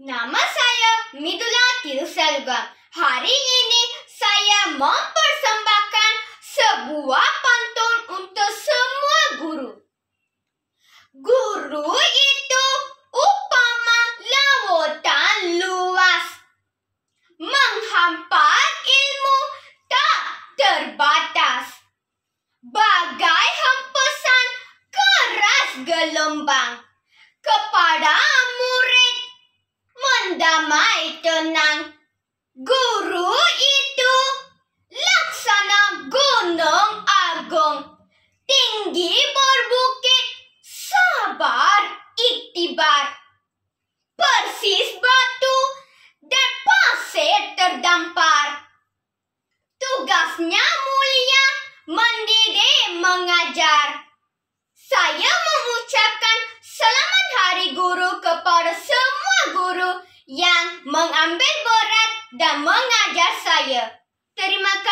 Nama saya Midula Tirusarga. Hari ini saya mempersembahkan sebuah pantun untuk semua guru. Guru itu upama lautan luas. Menghampar ilmu tak terbatas. Bagai hampasan keras gelombang. Kepadamu itu Guru itu laksana gunung agung. Tinggi berbukit, sabar iktibar. Persis batu dan pasir terdampar. Tugasnya mulia men yang mengambil borat dan mengajar saya. Terima kasih.